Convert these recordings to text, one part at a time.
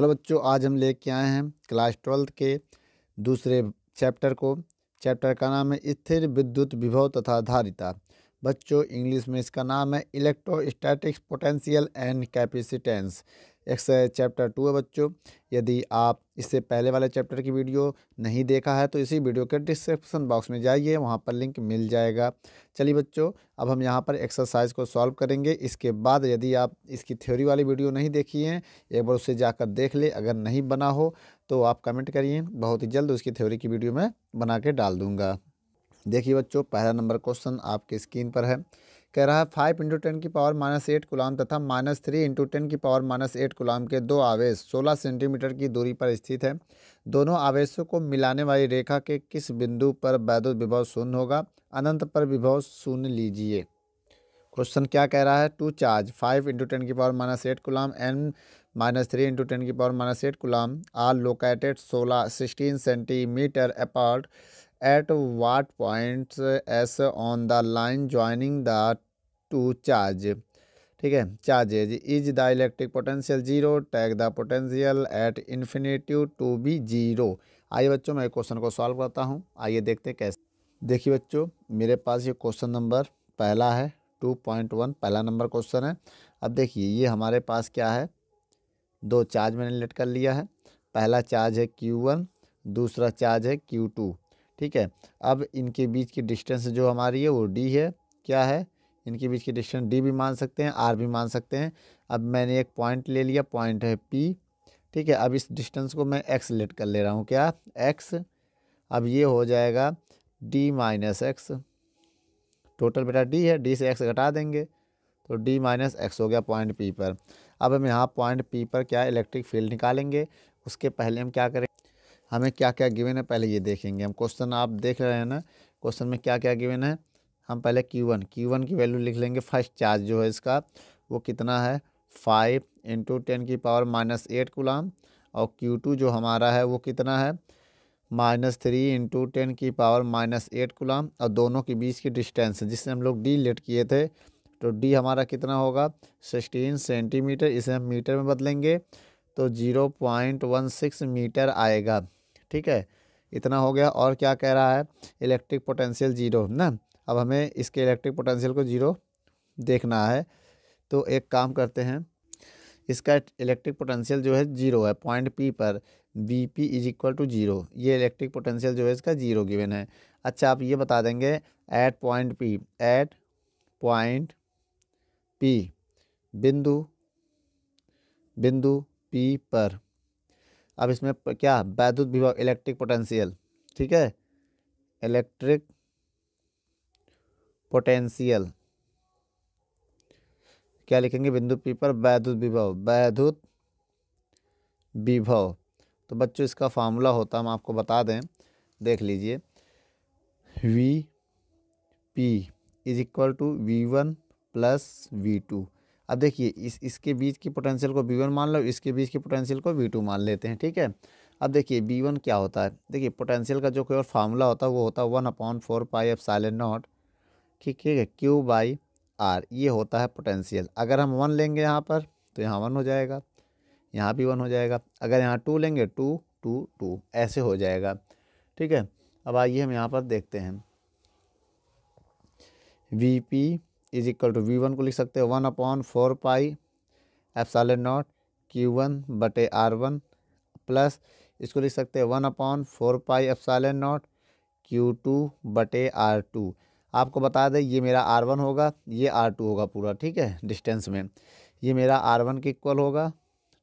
hello बच्चों आज हम लेके आए हैं क्लास ट्वेल्थ के दूसरे चैप्टर को चैप्टर का नाम है स्थिर विद्युत विभव तथा धारिता बच्चों इंग्लिश में इसका नाम है electrostatics potential and capacitance exercise chapter two है बच्चों यदि आप इससे पहले वाले चैप्टर की वीडियो नहीं देखा है तो इसी वीडियो के डिस्क्रिप्शन बॉक्स में जाइए वहाँ पर लिंक मिल जाएगा चलिए बच्चों अब हम यहाँ पर एक्सरसाइज को सॉल्व करेंगे इसके बाद यदि आप इसकी थ्योरी वाली वीडियो नहीं देखी है एक बार उसे जाकर देख ले अगर नहीं बना हो तो आप कमेंट करिए बहुत ही जल्द उसकी थ्योरी की वीडियो मैं बना के डाल दूँगा देखिए बच्चों पहला नंबर क्वेश्चन आपके स्क्रीन पर है कह रहा है फाइव इंटू टेन की पावर माइनस एट गुलाम तथा माइनस थ्री इंटू टेन की पावर माइनस एट गुलाम के दो आवेश सोलह सेंटीमीटर की दूरी पर स्थित है दोनों आवेशों को मिलाने वाली रेखा के किस बिंदु पर वैद्युत विभव शून्य होगा अनंत पर विभव शून्य लीजिए क्वेश्चन क्या कह रहा है two charge five into ten की power minus eight coulomb and minus three into ten की power minus eight coulomb are located सोलह sixteen centimetre apart at what points is on the line joining the two charge ठीक है charges is the electric potential zero take the potential at infinity to be zero आइए बच्चों मैं question को solve करता हूँ आइए देखते कैसे देखिए बच्चों मेरे पास ये क्वेश्चन नंबर पहला है टू पॉइंट वन पहला नंबर क्वेश्चन है अब देखिए ये हमारे पास क्या है दो चार्ज मैंने लेट कर लिया है पहला चार्ज है क्यू वन दूसरा चार्ज है क्यू टू ठीक है अब इनके बीच की डिस्टेंस जो हमारी है वो डी है क्या है इनके बीच की डिस्टेंस डी भी मान सकते हैं आर भी मान सकते हैं अब मैंने एक पॉइंट ले लिया पॉइंट है पी ठीक है अब इस डिस्टेंस को मैं एक्स लेट कर ले रहा हूँ क्या एक्स अब ये हो जाएगा डी माइनस एक्स टोटल बेटा डी है डी से एक्स घटा देंगे तो डी माइनस एक्स हो गया पॉइंट पी पर अब हम यहाँ पॉइंट पी पर क्या इलेक्ट्रिक फील्ड निकालेंगे उसके पहले हम क्या करें हमें क्या क्या गिवन है पहले ये देखेंगे हम क्वेश्चन आप देख रहे हैं ना क्वेश्चन में क्या क्या गिवन है हम पहले Q1 Q1 की, की वैल्यू लिख लेंगे फर्स्ट चार्ज जो है इसका वो कितना है फाइव इंटू टेन की पावर माइनस एट गुलाम और Q2 जो हमारा है वो कितना है माइनस थ्री इंटू टेन की पावर माइनस एट गुलाम और दोनों के बीच की डिस्टेंस जिससे हम लोग डी लेट किए थे तो डी हमारा कितना होगा सिक्सटीन सेंटीमीटर इसे हम मीटर में बदलेंगे तो zero point one six metre आएगा ठीक है इतना हो गया और क्या कह रहा है इलेक्ट्रिक पोटेंशियल जीरो ना अब हमें इसके इलेक्ट्रिक पोटेंशियल को ज़ीरो देखना है तो एक काम करते हैं इसका इलेक्ट्रिक पोटेंशियल जो है जीरो है पॉइंट पी पर V P is equal to zero ये इलेक्ट्रिक पोटेंशियल जो है इसका जीरो गिवन है अच्छा आप ये बता देंगे at point P at point P बिंदु बिंदु पी पर अब इसमें क्या वैद्युत विभव इलेक्ट्रिक पोटेंशियल ठीक है इलेक्ट्रिक पोटेंशियल क्या लिखेंगे बिंदु पी पर वैद्युत विभव वैद्युत विभव तो बच्चों इसका फार्मूला होता हम आपको बता दें देख लीजिए V P is equal to V one plus V two अब देखिए इस इसके बीच की पोटेंशियल को वी वन मान लो इसके बीच की पोटेंशियल को वी टू मान लेते हैं ठीक है अब देखिए वी वन क्या होता है देखिए पोटेंशियल का जो कोई और फार्मूला होता है वो होता है one upon four pi epsilon naught ठीक है क्यू बाई आर ये होता है पोटेंशियल अगर हम वन लेंगे यहाँ पर तो यहाँ वन हो जाएगा यहाँ भी वन हो जाएगा अगर यहाँ टू लेंगे टू टू टू ऐसे हो जाएगा ठीक है अब आइए हम यहाँ पर देखते हैं V P is equal to V one को लिख सकते हैं one upon four pi epsilon naught Q one बटे आर वन प्लस इसको लिख सकते हैं one upon four pi epsilon naught Q two बटे आर टू आपको बता दें ये मेरा आर वन होगा ये आर टू होगा पूरा ठीक है डिस्टेंस में ये मेरा आर वन के इक्वल होगा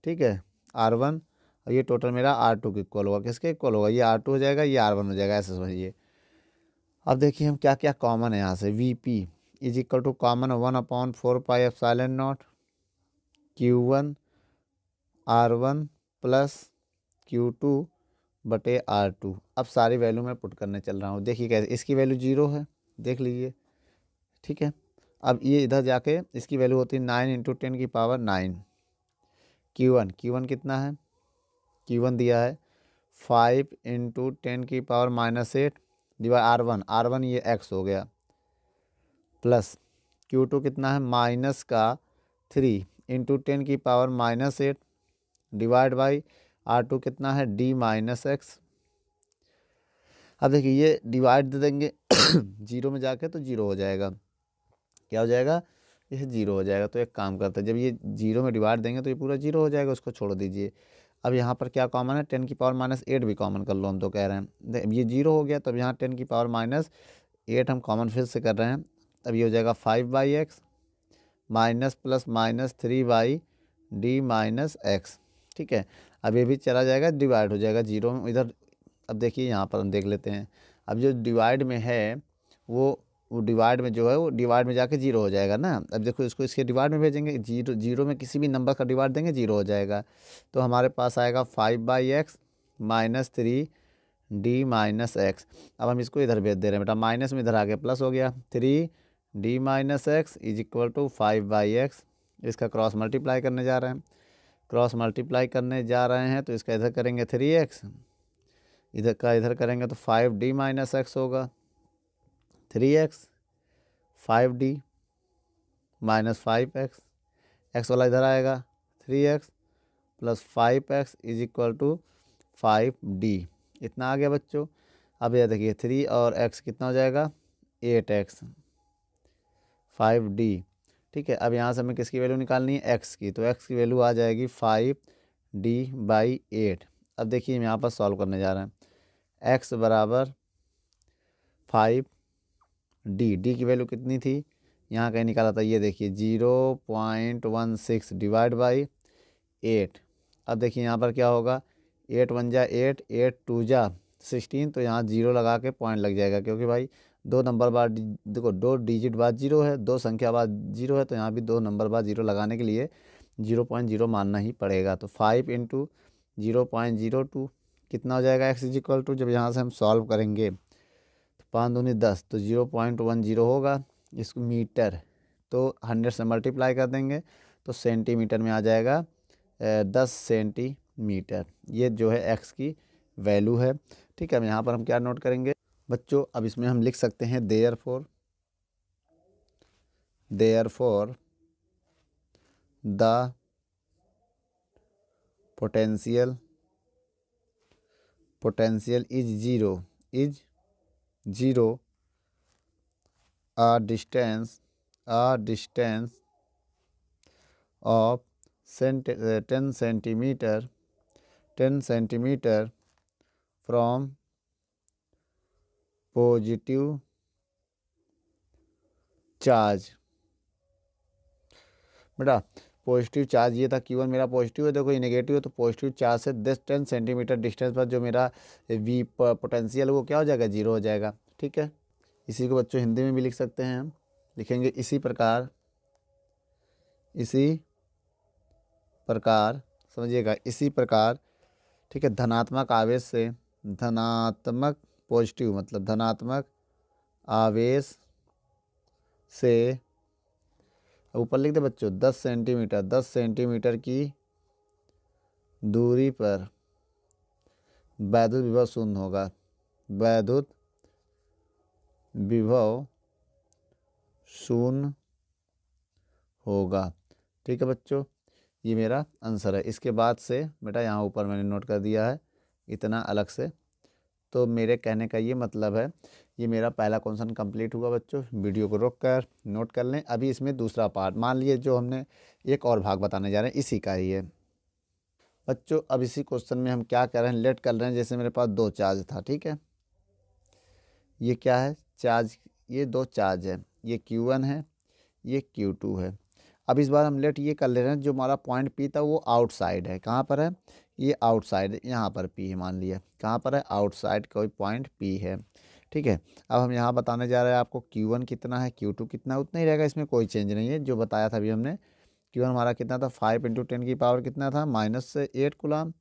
ठीक है आर वन और ये टोटल मेरा आर टू के इक्वल होगा किसके इक्वल होगा ये आर टू हो जाएगा ये आर वन हो जाएगा ऐसे समझिए अब देखिए हम क्या क्या कॉमन है यहाँ से V P is equal to common one upon four pi epsilon naught Q one R one plus Q two बटे आर टू अब सारी वैल्यू मैं पुट करने चल रहा हूँ देखिए कैसे इसकी वैल्यू जीरो है देख लीजिए ठीक है अब ये इधर जाके इसकी वैल्यू होती है नाइन इंटू टेन की power nine Q one Q one कितना है क्यू वन दिया है फाइव इंटू टेन की power minus eight divide R one R one ये एक्स हो गया प्लस क्यू टू कितना है माइनस का थ्री इंटू टेन की power minus eight divide by R two कितना है डी माइनस एक्स अब देखिए ये डिवाइड दे देंगे जीरो में जाके तो जीरो हो जाएगा क्या हो जाएगा यह जीरो हो जाएगा तो एक काम करते हैं जब ये जीरो में डिवाइड देंगे तो ये पूरा जीरो हो जाएगा उसको छोड़ दीजिए अब यहाँ पर क्या कॉमन है टेन की पावर माइनस एट भी कॉमन कर लो हम तो कह रहे हैं ये जीरो हो गया तो अब यहाँ टेन की पावर माइनस एट हम कॉमन फिर से कर रहे हैं अब ये हो जाएगा five by X minus plus minus three by D minus X ठीक है अब ये भी चला जाएगा डिवाइड हो जाएगा जीरो में इधर अब देखिए यहाँ पर हम देख लेते हैं अब जो डिवाइड में है वो वो डिवाइड में जो है वो डिवाइड में जाके जीरो हो जाएगा ना अब देखो इसको इसके डिवाइड में भेजेंगे जीरो जीरो में किसी भी नंबर का डिवाइड देंगे जीरो हो जाएगा तो हमारे पास आएगा five by X minus three D minus X अब हम इसको इधर भेज दे रहे हैं बेटा माइनस में इधर आ गया प्लस हो गया three D minus X is equal to five by X इसका क्रॉस मल्टीप्लाई करने जा रहे हैं क्रॉस मल्टीप्लाई करने जा रहे हैं तो इसका इधर करेंगे थ्री एक्स इधर का इधर करेंगे तो फाइव डी माइनस एक्स होगा three x five D minus five X X वाला इधर आएगा three X plus five X is equal to five D इतना आ गया बच्चों अब यह देखिए थ्री और एक्स कितना हो जाएगा एट एक्स फाइव डी ठीक है अब यहाँ से हमें किसकी वैल्यू निकालनी है एक्स की तो एक्स की वैल्यू आ जाएगी फाइव डी बाई एट अब देखिए हम यहाँ पर सॉल्व करने जा रहे हैं एक्स बराबर फाइव डी डी की वैल्यू कितनी थी यहाँ कहीं निकाला था ये देखिए zero point one six divide by eight अब देखिए यहाँ पर क्या होगा एट वन जा एट एट टू जा सिक्सटीन तो यहाँ जीरो लगा के पॉइंट लग जाएगा क्योंकि भाई दो नंबर बाद देखो दो डिजिट बाद जीरो है दो संख्या बाद जीरो है तो यहाँ भी दो नंबर बाद जीरो लगाने के लिए जीरो पॉइंट जीरो मानना ही पड़ेगा तो five into zero point zero two कितना हो जाएगा एक्स इज इक्वल टू जब यहाँ से हम सॉल्व करेंगे तो पाँच दूनी दस तो जीरो पॉइंट वन जीरो होगा इसको मीटर तो हंड्रेड से मल्टीप्लाई कर देंगे तो सेंटीमीटर में आ जाएगा दस सेंटीमीटर ये जो है एक्स की वैल्यू है ठीक है अब यहाँ पर हम क्या नोट करेंगे बच्चों अब इसमें हम लिख सकते हैं therefore therefore the potential potential is zero is zero a distance a distance of cent ten centimetre ten centimetre from positive charge बेटा पॉजिटिव चार्ज ये था क्यू वन मेरा पॉजिटिव है देखो ये नेगेटिव है तो पॉजिटिव चार्ज से दस टेन सेंटीमीटर डिस्टेंस पर जो मेरा वी पोटेंशियल वो क्या हो जाएगा जीरो हो जाएगा ठीक है इसी को बच्चों हिंदी में भी लिख सकते हैं हम लिखेंगे इसी प्रकार इसी प्रकार समझिएगा इसी प्रकार ठीक है धनात्मक आवेश से धनात्मक पॉजिटिव मतलब धनात्मक आवेश से ऊपर लिख दे बच्चों दस सेंटीमीटर दस सेंटीमीटर की दूरी पर वैद्युत विभव शून्य होगा वैद्युत विभव शून्य होगा ठीक है बच्चों ये मेरा आंसर है इसके बाद से बेटा यहाँ ऊपर मैंने नोट कर दिया है इतना अलग से तो मेरे कहने का ये मतलब है ये मेरा पहला क्वेश्चन कंप्लीट हुआ बच्चों वीडियो को रोक कर नोट कर लें अभी इसमें दूसरा पार्ट मान लिए जो हमने एक और भाग बताने जा रहे हैं इसी का ही है बच्चों अब इसी क्वेश्चन में हम क्या कर रहे हैं लेट कर रहे हैं जैसे मेरे पास दो चार्ज था ठीक है ये क्या है चार्ज ये दो चार्ज है ये क्यू है ये क्यू है अब इस बार हम लेट ये कर ले रहे हैं जो हमारा पॉइंट पी था वो आउटसाइड है कहाँ पर है ये आउटसाइड यहाँ पर पी है मान लिया कहाँ पर है आउटसाइड कोई पॉइंट पी है ठीक है अब हम यहाँ बताने जा रहे हैं आपको Q1 कितना है Q2 कितना उतना ही रहेगा इसमें कोई चेंज नहीं है जो बताया था अभी हमने Q1 हमारा कितना था फाइव इंटू टेन की पावर कितना था माइनस से एट गुलाम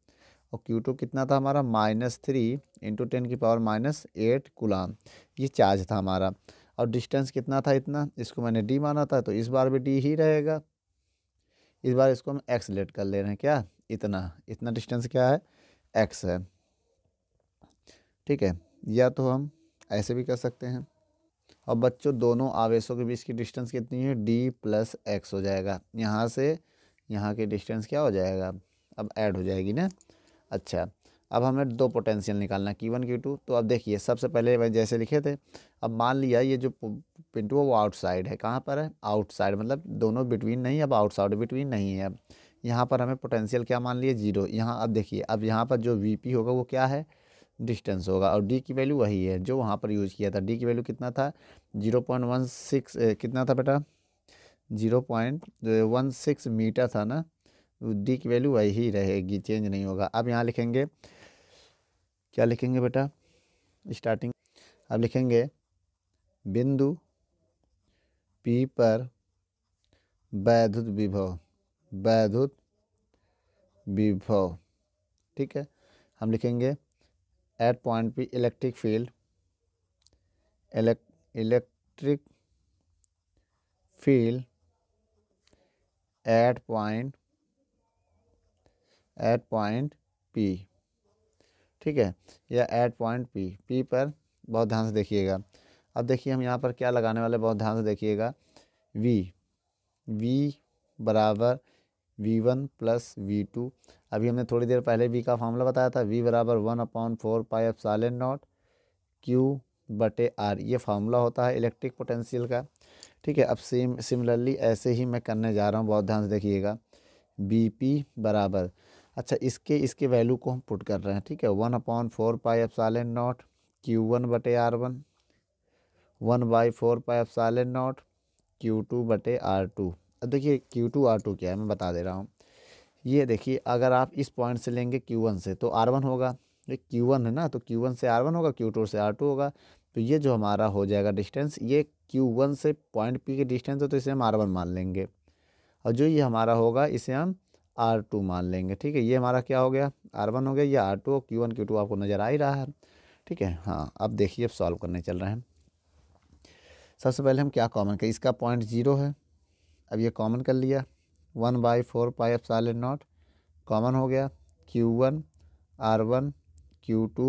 और Q2 कितना था हमारा माइनस थ्री इंटू टेन की पावर माइनस एट गुलाम ये चार्ज था हमारा और डिस्टेंस कितना था इतना इसको मैंने डी माना था तो इस बार भी डी ही रहेगा इस बार इसको हम एक्स लेट कर ले रहे हैं क्या इतना इतना डिस्टेंस क्या है एक्स है ठीक है या तो हम ऐसे भी कर सकते हैं और बच्चों दोनों आवेशों के बीच की डिस्टेंस कितनी है डी प्लस एक्स हो जाएगा यहाँ से यहाँ की डिस्टेंस क्या हो जाएगा अब ऐड हो जाएगी ना अच्छा अब हमें दो पोटेंशियल निकालना की वन की टू तो अब देखिए सबसे पहले मैं जैसे लिखे थे अब मान लिया ये जो पिंटू है वो आउटसाइड है कहाँ पर है आउटसाइड मतलब दोनों बिटवीन नहीं अब आउटसाइड बिटवीन नहीं है अब यहाँ पर हमें पोटेंशियल क्या मान लिया जीरो यहाँ अब देखिए अब यहाँ पर जो वी पी होगा वो क्या है डिस्टेंस होगा और डी की वैल्यू वही है जो वहाँ पर यूज़ किया था डी की वैल्यू कितना था जीरो पॉइंट वन सिक्स कितना था बेटा zero point one six metre था ना डी की वैल्यू वही रहेगी चेंज नहीं होगा अब यहाँ लिखेंगे क्या लिखेंगे बेटा स्टार्टिंग अब लिखेंगे बिंदु पी पर वैधुत विभव वैधुत विभव ठीक है हम लिखेंगे at point P electric field electric field at point at point P ठीक है या एट पॉइंट पी पी पर बहुत ध्यान से देखिएगा अब देखिए हम यहाँ पर क्या लगाने वाले बहुत ध्यान से देखिएगा वी वी बराबर V one plus V two अभी हमने थोड़ी देर पहले वी का फार्मूला बताया था वी बराबर one upon four pi epsilon naught Q बटे आर ये फार्मूला होता है इलेक्ट्रिक पोटेंशियल का ठीक है अब सेम सिमिलरली ऐसे ही मैं करने जा रहा हूँ बहुत ध्यान से देखिएगा बी पी बराबर अच्छा इसके इसके वैल्यू को हम पुट कर रहे हैं ठीक है one upon four pi epsilon naught Q one बटे R one one by four pi epsilon naught Q two बटे आर टू अब देखिए क्यू टू आर टू क्या है मैं बता दे रहा हूँ ये देखिए अगर आप इस पॉइंट से लेंगे Q1 से तो R1 होगा ये Q1 है ना तो Q1 से R1 होगा Q2 से R2 होगा तो ये जो हमारा हो जाएगा डिस्टेंस ये Q1 से पॉइंट P के डिस्टेंस है तो इसे हम R1 मान लेंगे और जो ये हमारा होगा इसे हम आर टू मान लेंगे ठीक है ये हमारा क्या हो गया आर वन हो गया ये R two Q one Q two आपको नज़र आ ही रहा है ठीक है हाँ अब देखिए अब सॉल्व करने चल रहे हैं सबसे पहले हम क्या कॉमन करें इसका पॉइंट ज़ीरो है अब ये कॉमन कर लिया one by four pi epsilon naught common हो गया Q one R one Q two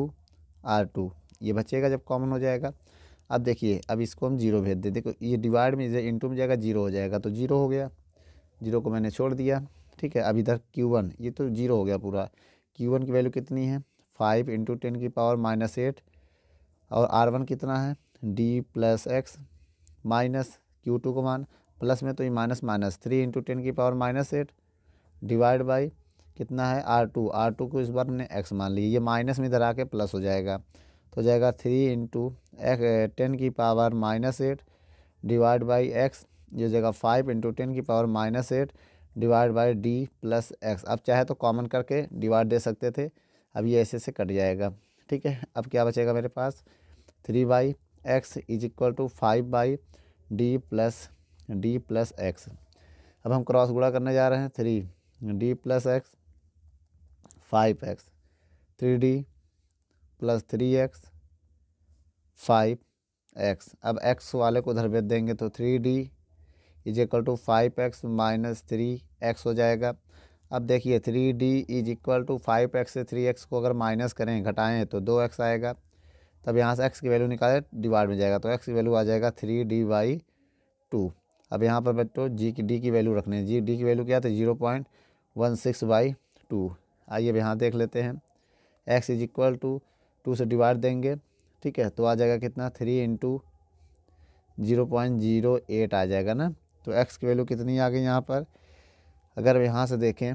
R two ये बचेगा जब कॉमन हो जाएगा अब देखिए अब इसको हम जीरो भेज दें देखो ये डिवाइड में इंटू में जाएगा जीरो हो जाएगा तो जीरो हो गया जीरो को मैंने छोड़ दिया ठीक है अब इधर क्यू वन ये तो जीरो हो गया पूरा क्यू वन की वैल्यू कितनी है फाइव इंटू टेन की पावर माइनस एट और आर वन कितना है D plus X minus Q two को मान प्लस में तो ये minus minus three into ten की power minus eight divide by कितना है आर टू आर टू को इस बार हमने एक्स मान ली ये माइनस में इधर आके प्लस हो जाएगा तो जाएगा थ्री इंटू टेन की power minus eight divide by x ये हो जाएगा फाइव इंटू टेन की power minus eight divide by d plus x अब चाहे तो कॉमन करके डिवाइड दे सकते थे अब ये ऐसे से कट जाएगा ठीक है अब क्या बचेगा मेरे पास three by x is equal to five by d plus d plus x अब हम क्रॉस गुड़ा करने जा रहे हैं three d plus x five x three d plus three x five x अब एक्स वाले को उधर भेज देंगे तो three d is equal to five x minus three x हो जाएगा अब देखिए three d is equal to five x से थ्री एक्स को अगर माइनस करें घटाएं तो दो एक्स आएगा तब यहाँ से एक्स की वैल्यू निकाले डिवाइड में जाएगा तो एक्स की वैल्यू आ जाएगा थ्री डी बाई टू अब यहाँ पर बैठो जी की डी की वैल्यू रखने जी डी की वैल्यू क्या था zero point one six by two आइए अब यहाँ देख लेते हैं x is equal to two two divide देंगे ठीक है तो आ जाएगा कितना three into zero point zero eight आ जाएगा ना तो एक्स की वैल्यू कितनी आ गई यहाँ पर अगर यहाँ से देखें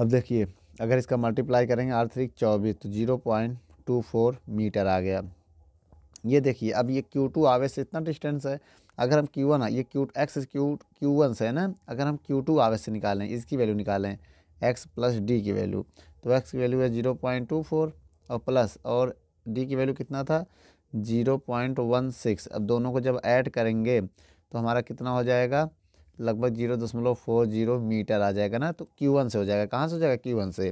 अब देखिए अगर इसका मल्टीप्लाई करेंगे आर थ्री चौबीस तो zero point two four metre आ गया ये देखिए अब ये क्यू टू आवे से इतना डिस्टेंस है अगर हम क्यू वन ये Q x Q Q one से है ना अगर हम क्यू टू आवेश से निकालें इसकी वैल्यू निकालें एक्स प्लस डी की वैल्यू तो एक्स की वैल्यू है जीरो पॉइंट टू फोर और प्लस और डी की वैल्यू कितना था जीरो पॉइंट वन सिक्स अब दोनों को जब ऐड करेंगे तो हमारा कितना हो जाएगा लगभग जीरो दशमलव फोर जीरो मीटर आ जाएगा ना तो क्यू वन से हो जाएगा कहाँ से हो जाएगा क्यू वन से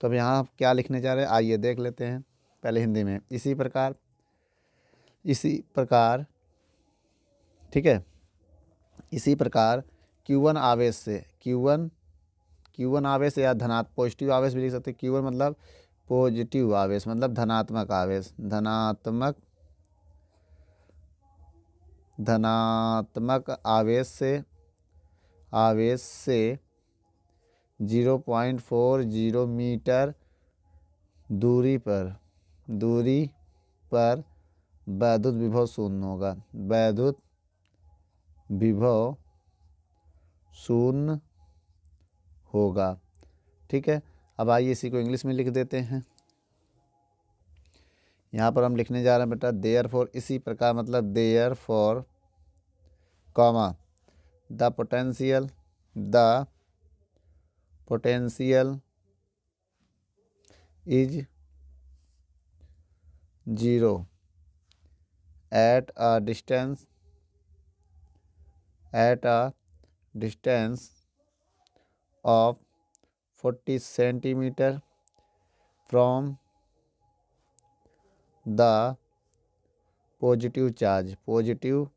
तो अब यहाँ क्या लिखने जा रहे हैं आइए देख लेते हैं पहले हिंदी में इसी प्रकार इसी प्रकार ठीक है इसी प्रकार Q1 आवेश से Q1 Q1 आवेश या धनात्मक पॉजिटिव आवेश भी लिख सकते Q1 मतलब पॉजिटिव आवेश मतलब धनात्मक आवेश धनात्मक धनात्मक आवेश से आवेश से 0.40 मीटर दूरी पर दूरी पर वैद्युत विभव शून्य होगा वैद्युत विभव शून्य होगा ठीक है अब आइए इसी को इंग्लिश में लिख देते हैं यहाँ पर हम लिखने जा रहे हैं बेटा देयर फॉर इसी प्रकार मतलब therefore comma the potential the potential is zero at a distance at a distance of forty centimetre from the positive charge positive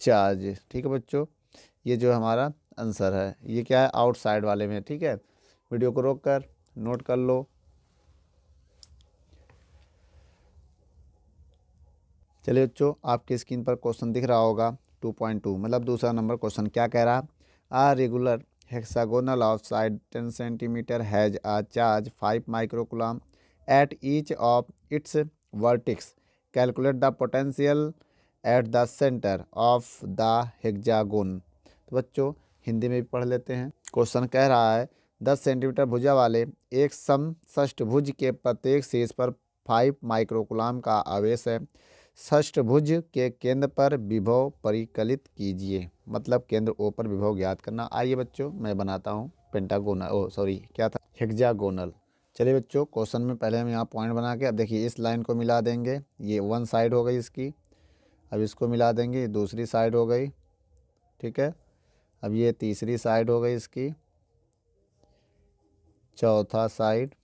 charge ठीक है बच्चों ये जो हमारा आंसर है ये क्या है आउटसाइड वाले में ठीक है वीडियो को रोक कर नोट कर लो चलिए बच्चों आपके स्क्रीन पर क्वेश्चन दिख रहा होगा टू पॉइंट टू मतलब दूसरा नंबर क्वेश्चन क्या कह रहा a regular hexagonal of side ten centimetre has a charge five microcoulomb at each of its vertex calculate the potential at the centre of the hexagon तो बच्चों हिंदी में भी पढ़ लेते हैं क्वेश्चन कह रहा है दस सेंटीमीटर भुजा वाले एक भुज के प्रत्येक शीर्ष पर फाइव माइक्रोकुलाम का आवेश है षष्ठभुज के केंद्र पर विभव परिकलित कीजिए मतलब केंद्र ओ पर विभव ज्ञात करना आइए बच्चों मैं बनाता हूँ पेंटागोनल ओ सॉरी क्या था हेक्जागोनल चलिए बच्चों क्वेश्चन में पहले हम यहाँ पॉइंट बना के अब देखिए इस लाइन को मिला देंगे ये वन साइड हो गई इसकी अब इसको मिला देंगे दूसरी साइड हो गई ठीक है अब ये तीसरी साइड हो गई इसकी चौथा साइड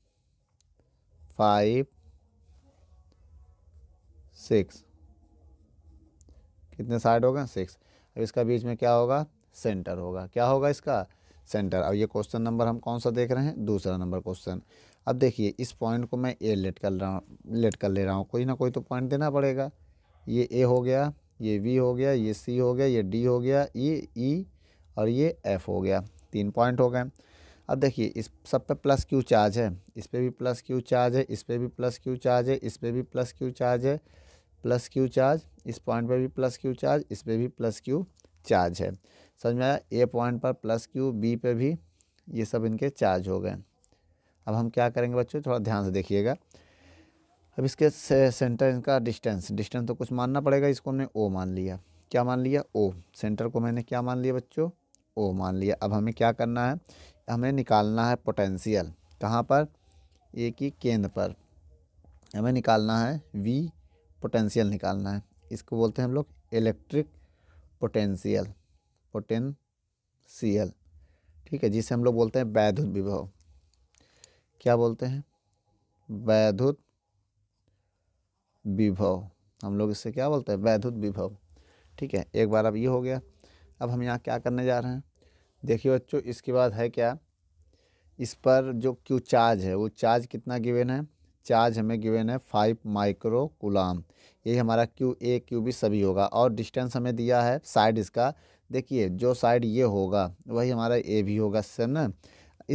फाइव सिक्स कितने साइड हो गए सिक्स अब इसका बीच में क्या होगा सेंटर होगा क्या होगा इसका सेंटर अब ये क्वेश्चन नंबर हम कौन सा देख रहे हैं दूसरा नंबर क्वेश्चन अब देखिए इस पॉइंट को मैं ए लेट कर रहा हूँ लेट कर ले रहा हूँ कोई ना कोई तो पॉइंट देना पड़ेगा ये ए हो गया ये वी हो गया ये सी हो गया ये डी हो गया ये ई e, और ये एफ हो गया तीन पॉइंट हो गए अब देखिए इस सब पे प्लस क्यू चार्ज है इस पर भी प्लस क्यू चार्ज है इस पर भी प्लस क्यू चार्ज है इस पर भी प्लस क्यू चार्ज है प्लस क्यू चार्ज इस पॉइंट पर भी प्लस क्यू चार्ज इस पर भी प्लस क्यू चार्ज है समझ में आया ए पॉइंट पर प्लस क्यू बी पे भी ये सब इनके चार्ज हो गए अब हम क्या करेंगे बच्चों थोड़ा ध्यान से देखिएगा अब इसके से, सेंटर इनका डिस्टेंस डिस्टेंस तो कुछ मानना पड़ेगा इसको हमने ओ मान लिया क्या मान लिया ओ सेंटर को मैंने क्या मान लिया बच्चों ओ मान लिया अब हमें क्या करना है हमें निकालना है पोटेंशियल कहाँ पर ए की केंद्र पर हमें निकालना है वी पोटेंशियल निकालना है इसको बोलते हैं हम लोग इलेक्ट्रिक पोटेंशियल पोटेंशियल ठीक है जिसे हम लोग बोलते हैं वैद्युत विभव क्या बोलते हैं वैद्युत विभव हम लोग इससे क्या बोलते हैं वैद्युत विभव ठीक है एक बार अब ये हो गया अब हम यहाँ क्या करने जा रहे हैं देखिए बच्चों इसके बाद है क्या इस पर जो क्यू चार्ज है वो चार्ज कितना गिवेन है चार्ज हमें गिवेन है फाइव माइक्रो कुलाम ये हमारा क्यू ए क्यू बी सभी होगा और डिस्टेंस हमें दिया है साइड इसका देखिए जो साइड ये होगा वही हमारा ए भी होगा सेम ना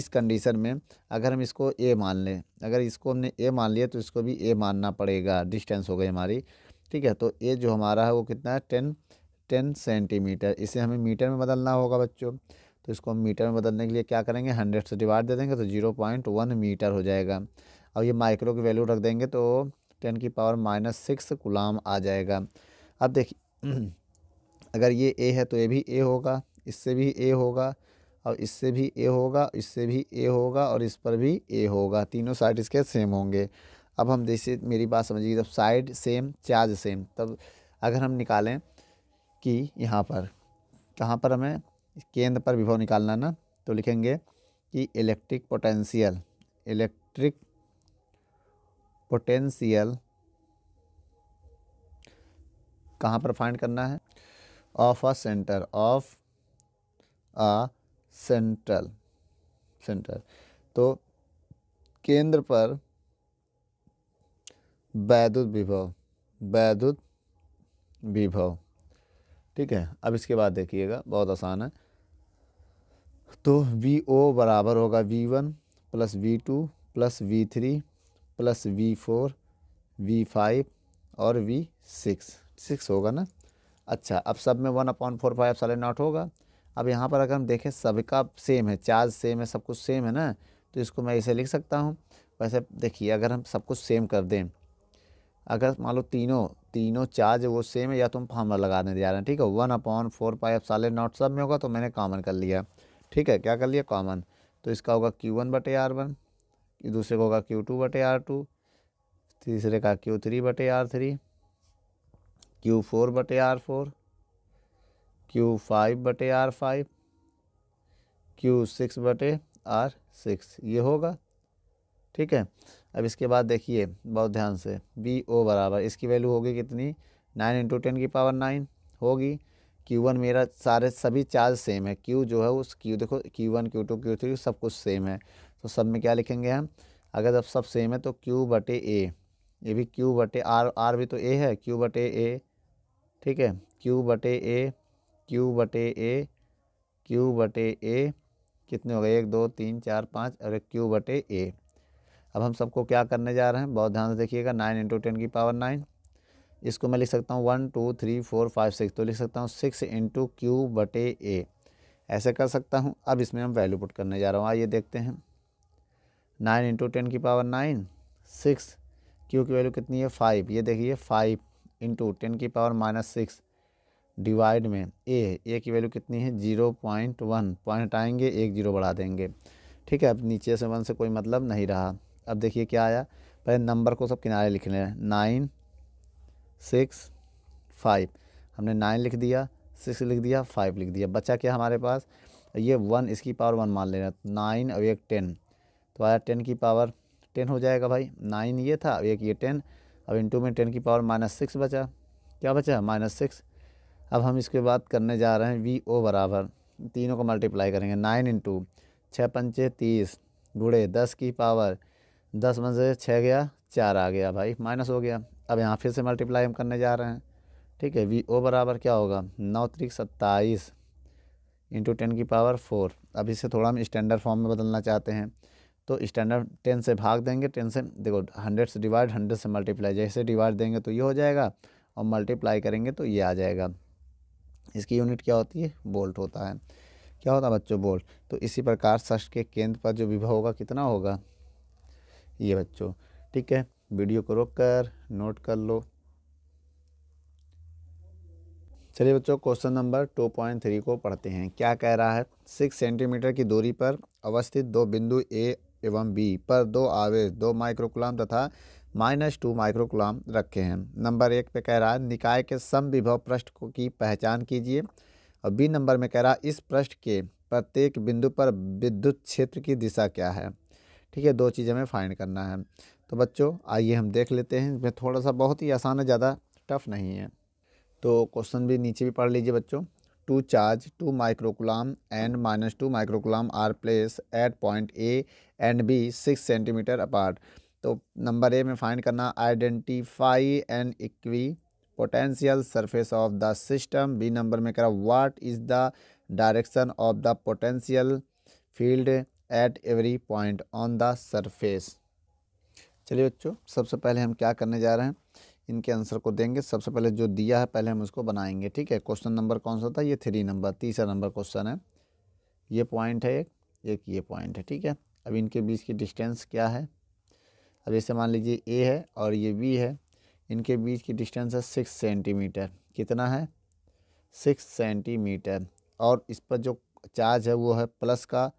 इस कंडीशन में अगर हम इसको ए मान लें अगर इसको हमने ए मान लिया तो इसको भी ए मानना पड़ेगा डिस्टेंस हो गई हमारी ठीक है तो ए जो हमारा है वो कितना है टेन टेन सेंटीमीटर इसे हमें मीटर में बदलना होगा बच्चों तो इसको हम मीटर में बदलने के लिए क्या करेंगे हंड्रेड से डिवाइड दे देंगे तो जीरो पॉइंट वन मीटर हो जाएगा अब ये माइक्रो की वैल्यू रख देंगे तो टेन की पावर माइनस सिक्स गुलाम आ जाएगा अब देखिए अगर ये ए है तो ये भी ए होगा इससे भी ए होगा और इससे भी ए होगा इससे भी ए होगा और इस पर भी ए होगा तीनों साइड इसके सेम होंगे अब हम जैसे मेरी बात समझिए जब साइड सेम चार्ज सेम तब अगर हम निकालें कि यहाँ पर कहाँ पर हमें केंद्र पर विभव निकालना ना तो लिखेंगे कि इलेक्ट्रिक पोटेंशियल इलेक्ट्रिक पोटेंशियल कहाँ पर फाइंड करना है of a centre of a central centre तो केंद्र पर वैद्युत विभव वैद्युत विभव ठीक है अब इसके बाद देखिएगा बहुत आसान है तो वी ओ बराबर होगा V one plus V two plus V three plus V four V five और वी सिक्स सिक्स होगा ना अच्छा अब सब में वन अपॉइंट फोर फाइव साले नॉट होगा अब यहाँ पर अगर हम देखें सबका सेम है चार्ज सेम है सब कुछ सेम है ना तो इसको मैं इसे लिख सकता हूँ वैसे देखिए अगर हम सब कुछ सेम कर दें अगर मान लो तीनों तीनों चार्ज वो सेम है या तुम फार्मर लगाने जा रहे हैं ठीक है वन अपॉन फोर पाई अब साले नॉट सब में होगा तो मैंने कॉमन कर लिया ठीक है क्या कर लिया कॉमन तो इसका होगा क्यू वन बटे आर वन दूसरे को होगा क्यू टू बटे आर टू तीसरे का क्यू थ्री बटे आर थ्री क्यू फोर बटे आर फोर क्यू फाइव बटे आर फाइव क्यू सिक्स बटे आर सिक्स ये होगा ठीक है अब इसके बाद देखिए बहुत ध्यान से बी ओ बराबर इसकी वैल्यू होगी कितनी नाइन इंटू टेन की पावर नाइन होगी क्यू वन मेरा सारे सभी चार्ज सेम है क्यू जो है उस क्यू देखो Q one Q two Q three सब कुछ सेम है तो सब में क्या लिखेंगे हम अगर जब सब सेम है तो क्यू बटे ए ये भी क्यू बटे आर आर भी तो ए है क्यू बटे ए ठीक है क्यू बटे ए क्यू बटे ए क्यू बटे ए कितने हो गए एक दो तीन चार पाँच और एक क्यू बटे ए अब हम सबको क्या करने जा रहे हैं बहुत ध्यान से देखिएगा नाइन इंटू टेन की पावर नाइन इसको मैं लिख सकता हूँ one two three four five six तो लिख सकता हूँ सिक्स इंटू क्यू बटे ए ऐसे कर सकता हूँ अब इसमें हम वैल्यू पुट करने जा रहा हूँ आइए देखते हैं नाइन इंटू टेन की पावर नाइन सिक्स क्यू की वैल्यू कितनी है फाइव ये देखिए फाइव इंटू टेन की पावर माइनस सिक्स डिवाइड में ए ए की वैल्यू कितनी है जीरो पॉइंट वन पॉइंट आएंगे एक जीरो बढ़ा देंगे ठीक है अब नीचे से वन से कोई मतलब नहीं रहा अब देखिए क्या आया पहले नंबर को सब किनारे लिख लें नाइन सिक्स फाइव हमने नाइन लिख दिया सिक्स लिख दिया फाइव लिख दिया बच्चा क्या हमारे पास ये वन इसकी पावर वन मान लेना नाइन और एक टेन तो आया टेन की पावर टेन हो जाएगा भाई नाइन ये था एक ये टेन अब इंटू में टेन की पावर माइनस सिक्स बचा क्या बचा माइनस सिक्स अब हम इसके बाद करने जा रहे हैं वी ओ बराबर तीनों को मल्टीप्लाई करेंगे नाइन इंटू छः पंचे तीस गुड़े दस की पावर दस में से छः गया चार आ गया भाई माइनस हो गया अब यहाँ फिर से मल्टीप्लाई हम करने जा रहे हैं ठीक है वी ओ बराबर क्या होगा नौ तरीक सत्ताईस इंटू टेन की पावर फोर अब इसे थोड़ा हम स्टैंडर्ड फॉर्म में बदलना चाहते हैं तो स्टैंडर्ड टेन से भाग देंगे टेन से देखो हंड्रेड से डिवाइड हंड्रेड से मल्टीप्लाई जैसे डिवाइड देंगे तो ये हो जाएगा और मल्टीप्लाई करेंगे तो ये आ जाएगा इसकी यूनिट क्या होती है बोल्ट होता है क्या होता है बच्चों बोल्ट तो इसी प्रकार सष्ट के केंद्र पर जो विभव होगा कितना होगा ये बच्चों ठीक है वीडियो को रोक कर नोट कर लो चलिए बच्चों question number two point three को पढ़ते हैं क्या कह रहा है सिक्स सेंटीमीटर की दूरी पर अवस्थित दो बिंदु ए एवं बी पर दो आवेश दो माइक्रोकुलाम तथा माइनस टू माइक्रोकुलाम रखे हैं नंबर एक पे कह रहा है निकाय के सम विभव पृष्ठ की पहचान कीजिए और बी नंबर में कह रहा है इस पृष्ठ के प्रत्येक बिंदु पर विद्युत क्षेत्र की दिशा क्या है ठीक है दो चीज़ हमें फाइंड करना है तो बच्चों आइए हम देख लेते हैं इसमें थोड़ा सा बहुत ही आसान है ज़्यादा टफ नहीं है तो क्वेश्चन भी नीचे भी पढ़ लीजिए बच्चों two charge two microcoulomb and minus two microcoulomb are place at point A and B six centimetre apart तो नंबर ए में फाइंड करना identify and equipotential surface of the system B number में करा what is the direction of the potential field at every point on the surface चलिए बच्चों सबसे पहले हम क्या करने जा रहे हैं इनके आंसर को देंगे सबसे पहले जो दिया है पहले हम उसको बनाएंगे ठीक है क्वेश्चन नंबर कौन सा था ये थ्री नंबर तीसरा नंबर क्वेश्चन है ये पॉइंट है एक एक ये पॉइंट है ठीक है अब इनके बीच की डिस्टेंस क्या है अब जैसे मान लीजिए ए है और ये बी है इनके बीच की डिस्टेंस है सिक्स सेंटीमीटर कितना है सिक्स सेंटीमीटर और इस पर जो चार्ज है वो है प्लस का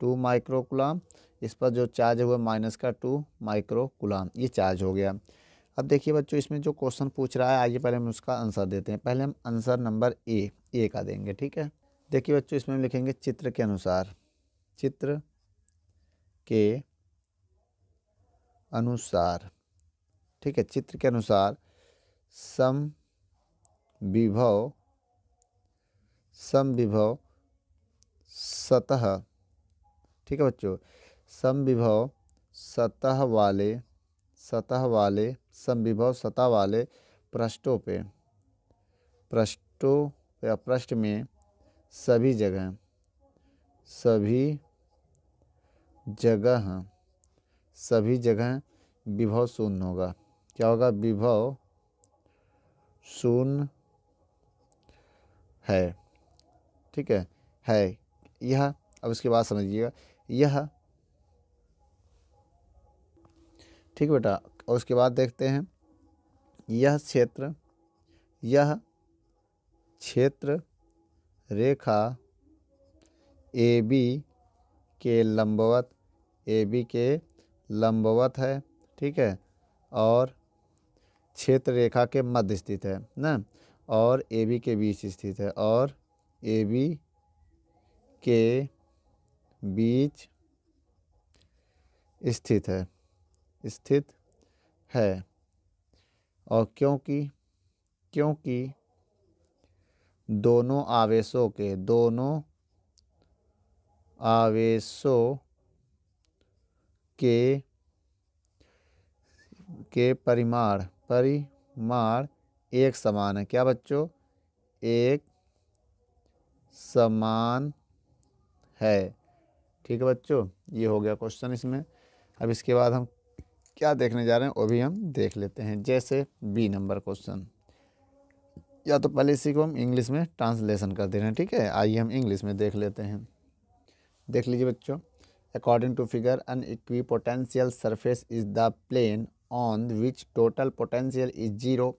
टू माइक्रो इस पर जो चार्ज है वो माइनस का टू माइक्रो ये चार्ज हो गया अब देखिए बच्चों इसमें जो क्वेश्चन पूछ रहा है आइए पहले हम उसका आंसर देते हैं पहले हम आंसर नंबर ए ए का देंगे ठीक है देखिए बच्चों इसमें हम लिखेंगे चित्र के अनुसार चित्र के अनुसार ठीक है चित्र के अनुसार सम विभव सम विभव सतह ठीक है बच्चों सम विभव सतह वाले सतह वाले विभव सतह वाले पृष्ठों पे पृष्ठों या पृष्ठ में सभी जगह सभी जगह सभी जगह विभव शून्य होगा क्या होगा विभव शून्य है ठीक है है यह अब इसके बाद समझिएगा यह ठीक बेटा और उसके बाद देखते हैं यह क्षेत्र यह क्षेत्र रेखा ए बी के लंबवत ए बी के लंबवत है ठीक है और क्षेत्र रेखा के मध्य स्थित है ना और ए बी के बीच स्थित है और ए बी के बीच स्थित है स्थित है और क्योंकि क्योंकि दोनों आवेशों के दोनों आवेशों के के परिमाण परिमाण एक समान है क्या बच्चों एक समान है ठीक है बच्चों ये हो गया क्वेश्चन इसमें अब इसके बाद हम क्या देखने जा रहे हैं वो भी हम देख लेते हैं जैसे बी नंबर क्वेश्चन या तो पहले इसी को हम इंग्लिश में ट्रांसलेशन कर दे रहे हैं ठीक है आइए हम इंग्लिश में देख लेते हैं देख लीजिए बच्चों according to figure an equipotential surface is the plane on which total potential is zero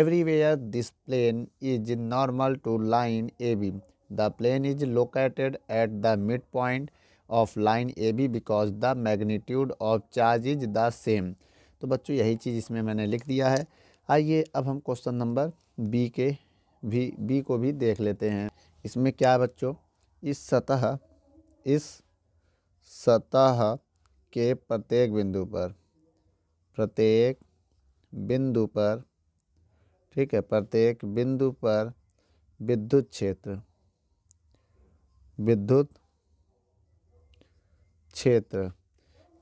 everywhere this plane is normal to line A B the plane is located at the mid point of line A B because the magnitude of charge is the same तो बच्चों यही चीज़ इसमें मैंने लिख दिया है आइए अब हम क्वेश्चन नंबर बी के भी बी को भी देख लेते हैं इसमें क्या है बच्चों इस सतह इस सतह के प्रत्येक बिंदु पर प्रत्येक बिंदु पर ठीक है प्रत्येक बिंदु पर विद्युत क्षेत्र विद्युत क्षेत्र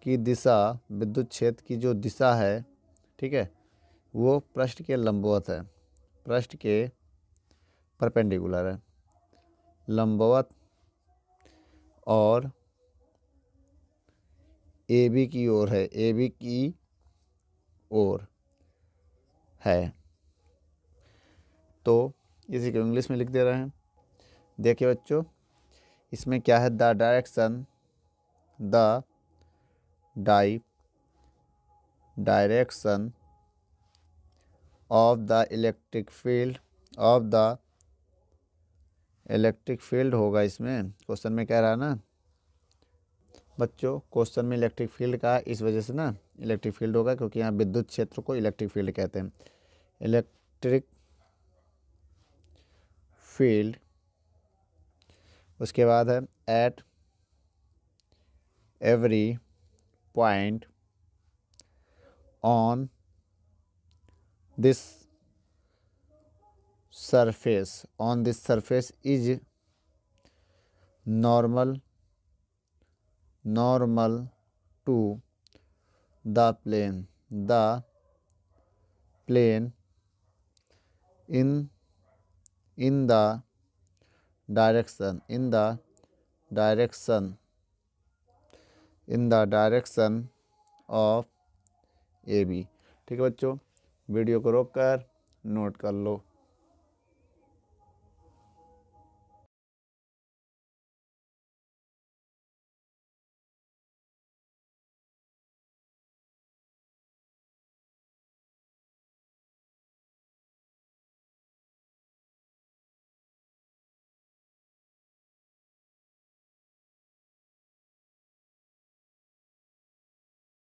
की दिशा विद्युत क्षेत्र की जो दिशा है ठीक है वो पृष्ठ के लंबवत है पृष्ठ के परपेंडिकुलर है लंबवत और ए बी की ओर है ए बी की ओर है तो इसी को इंग्लिश में लिख दे रहे हैं देखिए बच्चों इसमें क्या है द डायरेक्शन द डाई direction of the electric field of the electric field होगा इसमें क्वेश्चन में कह रहा है ना बच्चों क्वेश्चन में इलेक्ट्रिक फील्ड का इस वजह से ना इलेक्ट्रिक फील्ड होगा क्योंकि यहाँ विद्युत क्षेत्र को इलेक्ट्रिक फील्ड कहते हैं इलेक्ट्रिक फील्ड उसके बाद है at every point on this surface on this surface is normal normal to the plane the plane in in the direction in the direction in the direction of A B ठीक है बच्चों video को रोक कर note कर लो